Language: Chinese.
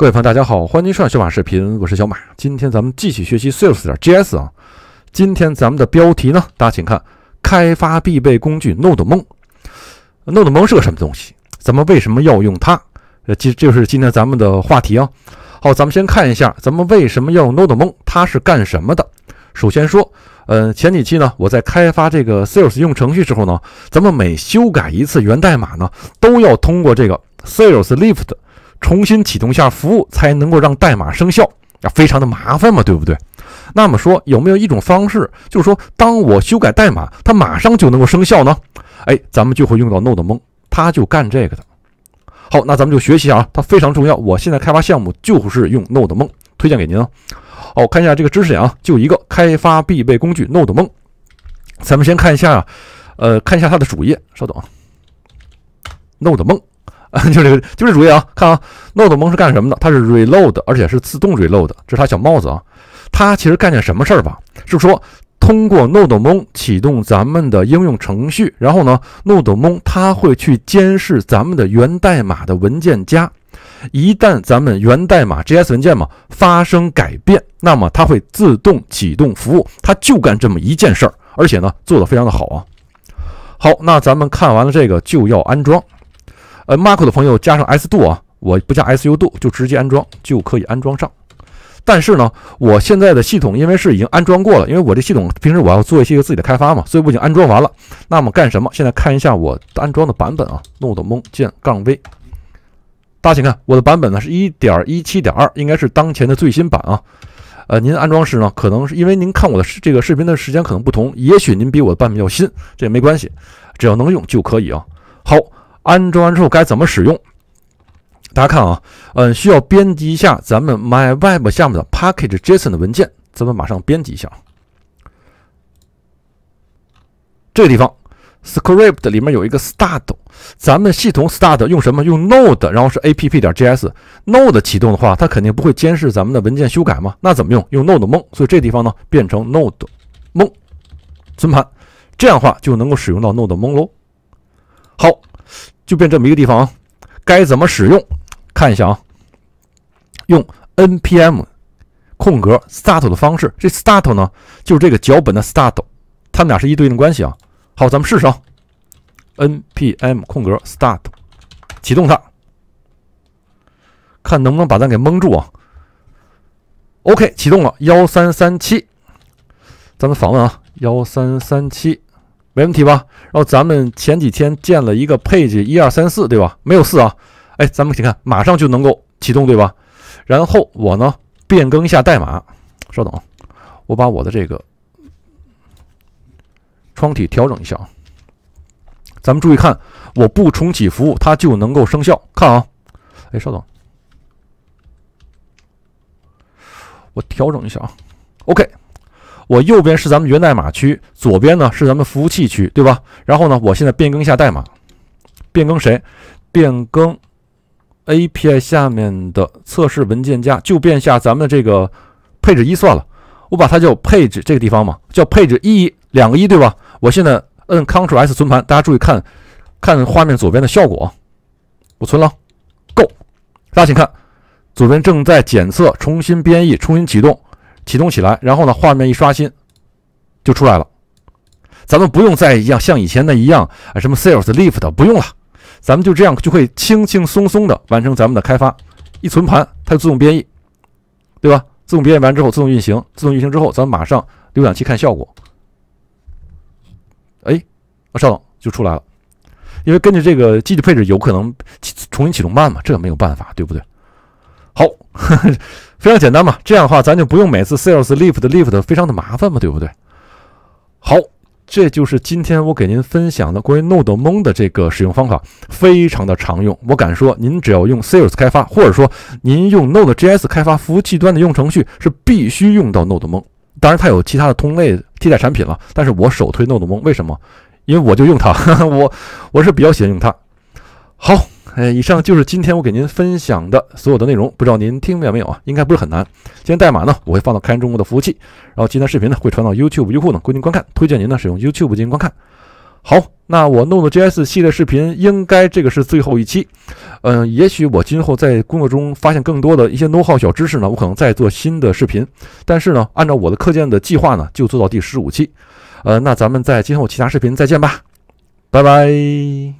各位朋友，大家好，欢迎收看小马视频，我是小马。今天咱们继续学习 Sales 点 GS 啊。今天咱们的标题呢，大家请看：开发必备工具 NodeMon。n o d e m o 是个什么东西？咱们为什么要用它？呃，这就是今天咱们的话题啊。好，咱们先看一下，咱们为什么要用 n o d e m o 它是干什么的？首先说，呃，前几期呢，我在开发这个 Sales 应用程序时候呢，咱们每修改一次源代码呢，都要通过这个 Sales Lift。重新启动下服务才能够让代码生效，啊，非常的麻烦嘛，对不对？那么说有没有一种方式，就是说当我修改代码，它马上就能够生效呢？哎，咱们就会用到 n o d e 梦，它就干这个的。好，那咱们就学习啊，它非常重要。我现在开发项目就是用 n o d e 梦，推荐给您啊。好，我看一下这个知识点啊，就一个开发必备工具 n o d e 梦。咱们先看一下啊，呃，看一下它的主页，稍等啊 n o d e 梦。啊，就这个，就这主意啊！看啊 n o d e j 是干什么的？它是 reload，而且是自动 reload。这是它小帽子啊。它其实干件什么事儿吧？是说通过 n o d e j 启动咱们的应用程序，然后呢 n o d e j 它会去监视咱们的源代码的文件夹。一旦咱们源代码 JS 文件嘛发生改变，那么它会自动启动服务。它就干这么一件事儿，而且呢，做得非常的好啊。好，那咱们看完了这个就要安装。呃 m a r c 的朋友加上 SU 啊，我不加 SU 度，就直接安装就可以安装上。但是呢，我现在的系统因为是已经安装过了，因为我这系统平时我要做一些自己的开发嘛，所以我已经安装完了。那么干什么？现在看一下我安装的版本啊，Note 蒙键杠 V。大家请看我的版本呢是1.17.2，应该是当前的最新版啊。呃，您安装时呢，可能是因为您看我的这个视频的时间可能不同，也许您比我的版本要新，这也没关系，只要能用就可以啊。好。安装完之后该怎么使用？大家看啊，嗯，需要编辑一下咱们 my web 下面的 package json 的文件。咱们马上编辑一下这个地方，script 里面有一个 start。咱们系统 start 用什么？用 node，然后是 app 点 js。node 启动的话，它肯定不会监视咱们的文件修改嘛。那怎么用？用 node 梦，所以这地方呢，变成 node 梦存盘，这样话就能够使用到 node 梦喽。好。就变这么一个地方啊，该怎么使用？看一下啊，用 NPM 空格 start 的方式，这 start 呢，就是这个脚本的 start，它们俩是一对应关系啊。好，咱们试试，NPM 啊空格 start 启动它，看能不能把咱给蒙住啊。OK，启动了幺三三七，咱们访问啊幺三三七。没问题吧？然后咱们前几天建了一个配置，一二三四，对吧？没有四啊？哎，咱们请看，马上就能够启动，对吧？然后我呢，变更一下代码，稍等，我把我的这个窗体调整一下啊。咱们注意看，我不重启服务，它就能够生效。看啊，哎，稍等，我调整一下啊。OK。我右边是咱们源代码区，左边呢是咱们服务器区，对吧？然后呢，我现在变更一下代码，变更谁？变更 API 下面的测试文件夹，就变下咱们的这个配置一算了。我把它叫配置这个地方嘛，叫配置一，两个一对吧？我现在按 c t r l S 存盘，大家注意看，看画面左边的效果。我存了，Go。大家请看，左边正在检测，重新编译，重新启动。启动起来，然后呢，画面一刷新就出来了。咱们不用再一样像以前那一样，啊，什么 s a l e s Lift 不用了，咱们就这样就会轻轻松松的完成咱们的开发。一存盘，它就自动编译，对吧？自动编译完之后，自动运行，自动运行之后，咱们马上浏览器看效果。哎，稍等，就出来了。因为根据这个机器配置，有可能重新启动慢嘛，这没有办法，对不对？好，非常简单嘛，这样的话，咱就不用每次 sales lift lift 非常的麻烦嘛，对不对？好，这就是今天我给您分享的关于 Node Mon 的这个使用方法，非常的常用。我敢说，您只要用 Sales 开发，或者说您用 Node JS 开发服务器端的用程序，是必须用到 Node Mon。当然，它有其他的同类替代产品了，但是我首推 Node Mon，为什么？因为我就用它，我我是比较喜欢用它。好。哎，以上就是今天我给您分享的所有的内容，不知道您听明白没有啊？应该不是很难。今天代码呢，我会放到开源中国的服务器，然后今天视频呢会传到 YouTube 用户呢，供您观看。推荐您呢使用 YouTube 进行观看。好，那我弄的 JS 系列视频应该这个是最后一期。嗯，也许我今后在工作中发现更多的一些 n o 号小知识呢，我可能再做新的视频。但是呢，按照我的课件的计划呢，就做到第十五期。呃，那咱们在今后其他视频再见吧，拜拜。